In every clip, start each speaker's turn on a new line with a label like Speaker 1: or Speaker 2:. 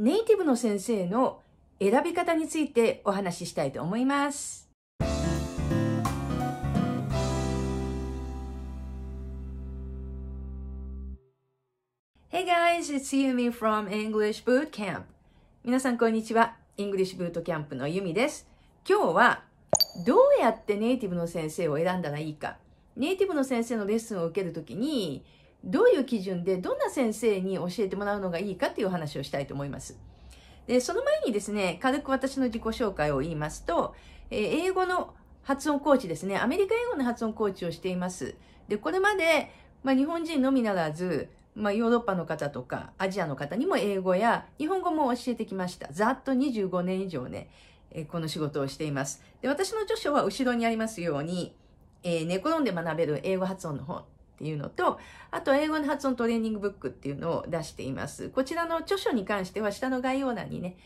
Speaker 1: ネイティブの先生の選び方についてお話ししたいと思います。Hey guys, it's Yumi from English Bootcamp. 皆さんこんにちは。English Bootcamp のゆみです。今日はどうやってネイティブの先生を選んだらいいか。ネイティブの先生のレッスンを受けるときに、どういう基準でどんな先生に教えてもらうのがいいかっていう話をしたいと思います。で、その前にですね、軽く私の自己紹介を言いますと、えー、英語の発音コーチですね、アメリカ英語の発音コーチをしています。で、これまで、まあ、日本人のみならず、まあ、ヨーロッパの方とかアジアの方にも英語や日本語も教えてきました。ざっと25年以上ね、えー、この仕事をしています。で、私の著書は後ろにありますように、えー、寝転んで学べる英語発音の本っていうのと、あと英語の発音トレーニングブックっていうのを出しています。こちらの著書に関しては下の概要欄にね、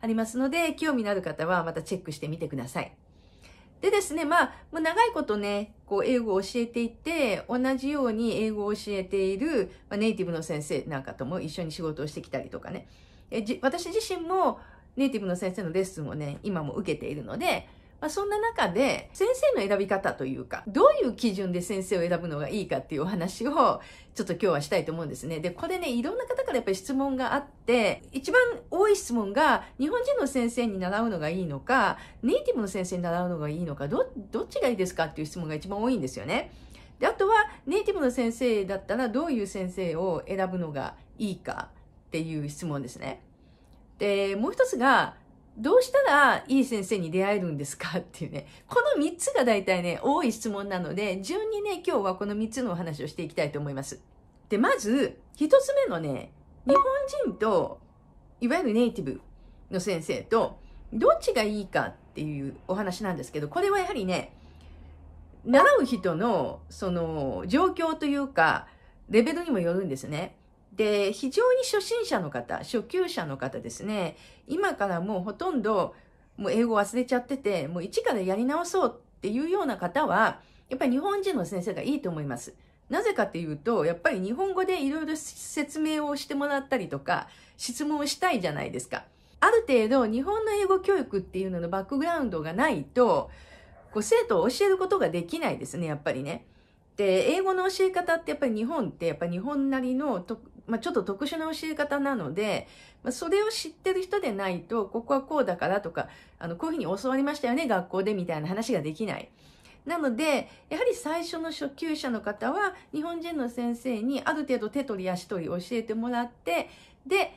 Speaker 1: ありますので、興味のある方はまたチェックしてみてください。でですね、まあ、もう長いことね、こう、英語を教えていて、同じように英語を教えている、まネイティブの先生なんかとも一緒に仕事をしてきたりとかね。えじ私自身もネイティブの先生のレッスンをね、今も受けているので、まあ、そんな中で、先生の選び方というか、どういう基準で先生を選ぶのがいいかっていうお話を、ちょっと今日はしたいと思うんですね。で、これね、いろんな方からやっぱり質問があって、一番多い質問が、日本人の先生に習うのがいいのか、ネイティブの先生に習うのがいいのか、ど、どっちがいいですかっていう質問が一番多いんですよね。で、あとは、ネイティブの先生だったら、どういう先生を選ぶのがいいかっていう質問ですね。で、もう一つが、どうしたらいい先生に出会えるんですかっていうね。この3つが大体ね、多い質問なので、順にね、今日はこの3つのお話をしていきたいと思います。で、まず、1つ目のね、日本人と、いわゆるネイティブの先生と、どっちがいいかっていうお話なんですけど、これはやはりね、習う人の、その、状況というか、レベルにもよるんですね。で、非常に初心者の方、初級者の方ですね、今からもうほとんど、もう英語忘れちゃってて、もう一からやり直そうっていうような方は、やっぱり日本人の先生がいいと思います。なぜかっていうと、やっぱり日本語でいろいろ説明をしてもらったりとか、質問をしたいじゃないですか。ある程度、日本の英語教育っていうののバックグラウンドがないと、こう生徒を教えることができないですね、やっぱりね。で、英語の教え方ってやっぱり日本って、やっぱり日本なりのまあ、ちょっと特殊な教え方なので、まあ、それを知ってる人でないと、ここはこうだからとか、あの、こういうふうに教わりましたよね、学校でみたいな話ができない。なので、やはり最初の初級者の方は、日本人の先生にある程度手取り足取り教えてもらって、で、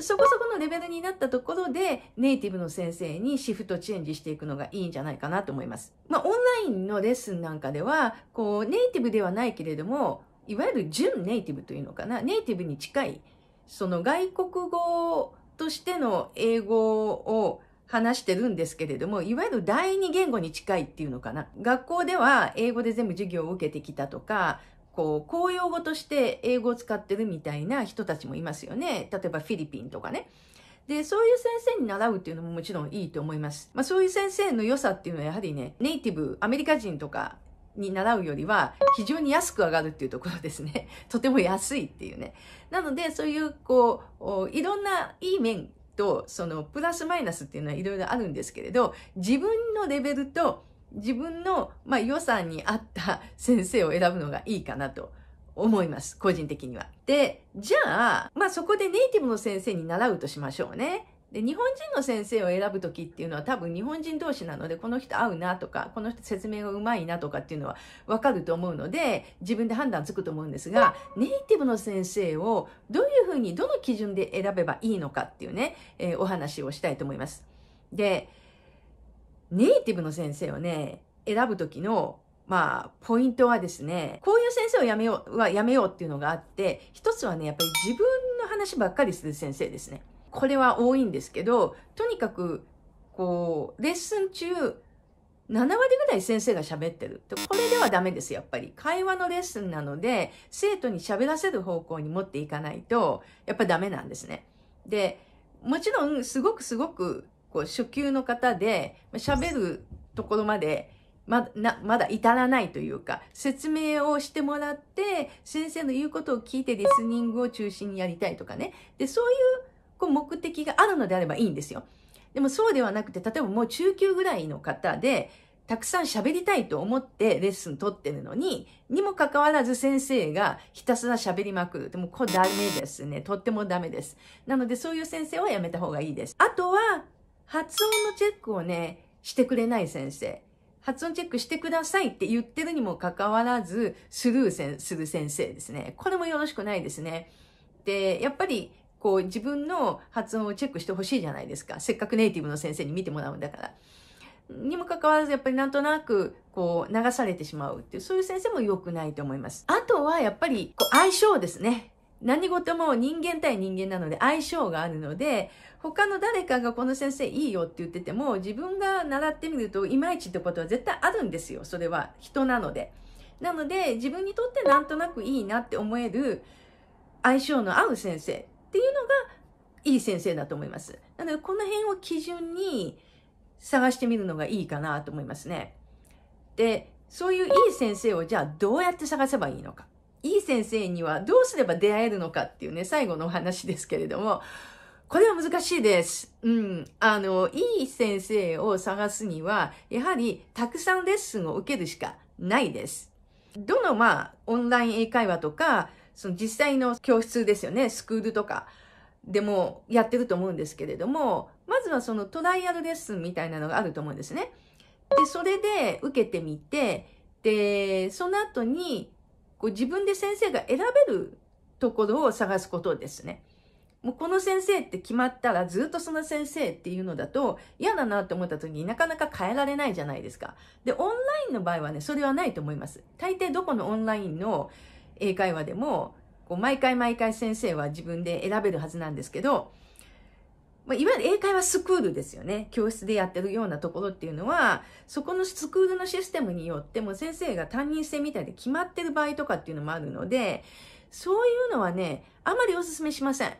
Speaker 1: そこそこのレベルになったところで、ネイティブの先生にシフトチェンジしていくのがいいんじゃないかなと思います。まあ、オンラインのレッスンなんかでは、こう、ネイティブではないけれども、いわゆる純ネイティブというのかな、ネイティブに近い、その外国語としての英語を話してるんですけれども、いわゆる第二言語に近いっていうのかな。学校では英語で全部授業を受けてきたとか、こう、公用語として英語を使ってるみたいな人たちもいますよね。例えばフィリピンとかね。で、そういう先生に習うっていうのももちろんいいと思います。まあそういう先生の良さっていうのはやはりね、ネイティブ、アメリカ人とかに習うよりは非常に安く上がるっていうところですね。とても安いっていうね。なのでそういうこういろんないい面とそのプラスマイナスっていうのはいろいろあるんですけれど自分のレベルと自分の、まあ、予算に合った 先生を選ぶのがいいかなと思います個人的には。でじゃあ、まあ、そこでネイティブの先生に習うとしましょうね。で、日本人の先生を選ぶ時っていうのは多分日本人同士なので、この人合うなとか、この人説明がうまいなとかっていうのは分かると思うので、自分で判断つくと思うんですが、ネイティブの先生をどういうふうに、どの基準で選べばいいのかっていうね、えー、お話をしたいと思います。で、ネイティブの先生をね、選ぶ時のまあ、ポイントはですね、こういう先生をやめよう、はやめようっていうのがあって、一つはね、やっぱり自分の話ばっかりする先生ですね。これは多いんですけど、とにかく、こう、レッスン中、7割ぐらい先生が喋ってる。これではダメです、やっぱり。会話のレッスンなので、生徒に喋らせる方向に持っていかないと、やっぱダメなんですね。で、もちろん、すごくすごく、こう、初級の方で、喋るところまで、まなまだ至らないというか説明をしてもらって先生の言うことを聞いてリスニングを中心にやりたいとかねでそういうう目的があるのであればいいんですよ。でもそうではなくて、例えばもう中級ぐらいの方で、たくさん喋りたいと思ってレッスン取ってるのに、にもかかわらず先生がひたすら喋りまくる。でもこれダメですね。とってもダメです。なのでそういう先生はやめた方がいいです。あとは、発音のチェックをね、してくれない先生。発音チェックしてくださいって言ってるにもかかわらず、スルーせする先生ですね。これもよろしくないですね。で、やっぱりこう自分の発音をチェックしてほしいじゃないですか。せっかくネイティブの先生に見てもらうんだから。にもかかわらずやっぱりなんとなくこう流されてしまうっていう、そういう先生も良くないと思います。あとはやっぱりこう相性ですね。何事も人間対人間なので相性があるので、他の誰かがこの先生いいよって言ってても、自分が習ってみるといまいちってことは絶対あるんですよ。それは人なので。なので自分にとってなんとなくいいなって思える相性の合う先生っていうのがいい先生だと思います。なので、この辺を基準に探してみるのがいいかなと思いますね。で、そういういい先生をじゃあどうやって探せばいいのか。いい先生にはどうすれば出会えるのかっていうね、最後のお話ですけれども、これは難しいです。うん。あの、いい先生を探すには、やはりたくさんレッスンを受けるしかないです。どの、まあ、オンライン英会話とか、その実際の教室ですよね、スクールとかでもやってると思うんですけれども、まずはそのトライアルレッスンみたいなのがあると思うんですね。で、それで受けてみて、で、その後に、こう自分で先生が選べるところを探すことですね。もうこの先生って決まったらずっとその先生っていうのだと嫌だなって思った時になかなか変えられないじゃないですか。で、オンラインの場合はね、それはないと思います。大抵どこのオンラインの英会話でも、こう毎回毎回先生は自分で選べるはずなんですけど、まあ、いわゆる英会話スクールですよね。教室でやってるようなところっていうのは、そこのスクールのシステムによっても先生が担任制みたいで決まってる場合とかっていうのもあるので、そういうのはね、あまりお勧めしません。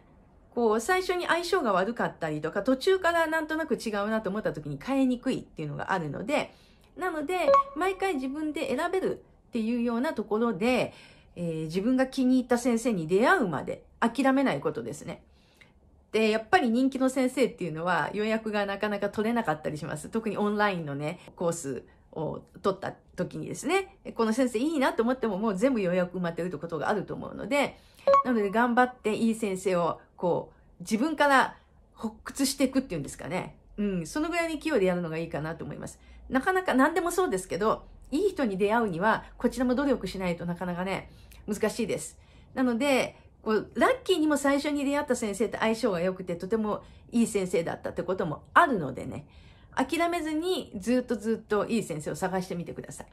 Speaker 1: こう、最初に相性が悪かったりとか、途中からなんとなく違うなと思った時に変えにくいっていうのがあるので、なので、毎回自分で選べるっていうようなところで、えー、自分が気に入った先生に出会うまで諦めないことですね。で、やっぱり人気の先生っていうのは予約がなかなか取れなかったりします。特にオンラインのね、コースを取った時にですね、この先生いいなと思ってももう全部予約埋まってるってことがあると思うので、なので頑張っていい先生をこう、自分から発掘していくっていうんですかね。うん、そのぐらいの勢いでやるのがいいかなと思います。なかなか何でもそうですけど、いい人に出会うには、こちらも努力しないとなかなかね、難しいです。なので、こうラッキーにも最初に出会った先生と相性が良くて、とてもいい先生だったってこともあるのでね、諦めずにずっとずっといい先生を探してみてくださ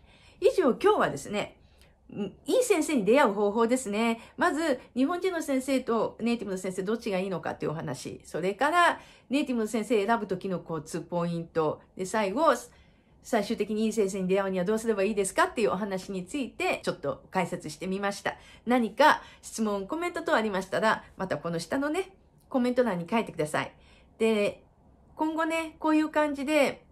Speaker 1: い。以上、今日はですね、いい先生に出会う方法ですね。まず、日本人の先生とネイティブの先生、どっちがいいのかっていうお話。それから、ネイティブの先生選ぶ時のコツ、ポイント。で、最後、最終的にいい先生に出会うにはどうすればいいですかっていうお話についてちょっと解説してみました。何か質問、コメント等ありましたら、またこの下のね、コメント欄に書いてください。で、今後ね、こういう感じで、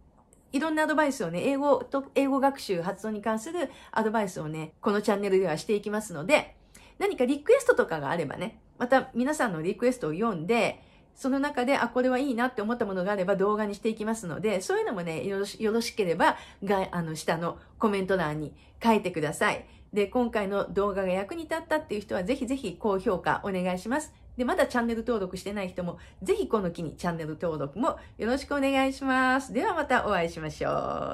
Speaker 1: いろんなアドバイスをね、英語と、英語学習、発音に関するアドバイスをね、このチャンネルではしていきますので、何かリクエストとかがあればね、また皆さんのリクエストを読んで、その中で、あ、これはいいなって思ったものがあれば動画にしていきますので、そういうのもね、よろしよろしければ、が、あの、下のコメント欄に書いてください。で、今回の動画が役に立ったっていう人は、ぜひぜひ高評価お願いします。で、まだチャンネル登録してない人も、ぜひこの機にチャンネル登録もよろしくお願いします。ではまたお会いしましょう。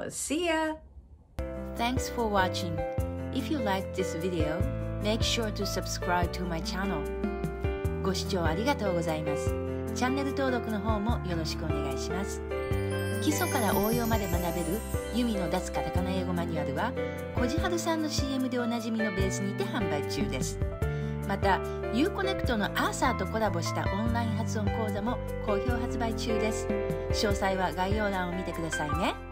Speaker 1: See ya! Thanks for watching. If you l i k e this video, make sure to subscribe to my channel. ご視聴ありがとうございます。チャンネル登録の方もよろしくお願いします基礎から応用まで学べるユミの脱カタカナ英語マニュアルはこじはるさんの CM でおなじみのベースにて販売中ですまた u コネクトのアーサーとコラボしたオンライン発音講座も好評発売中です詳細は概要欄を見てくださいね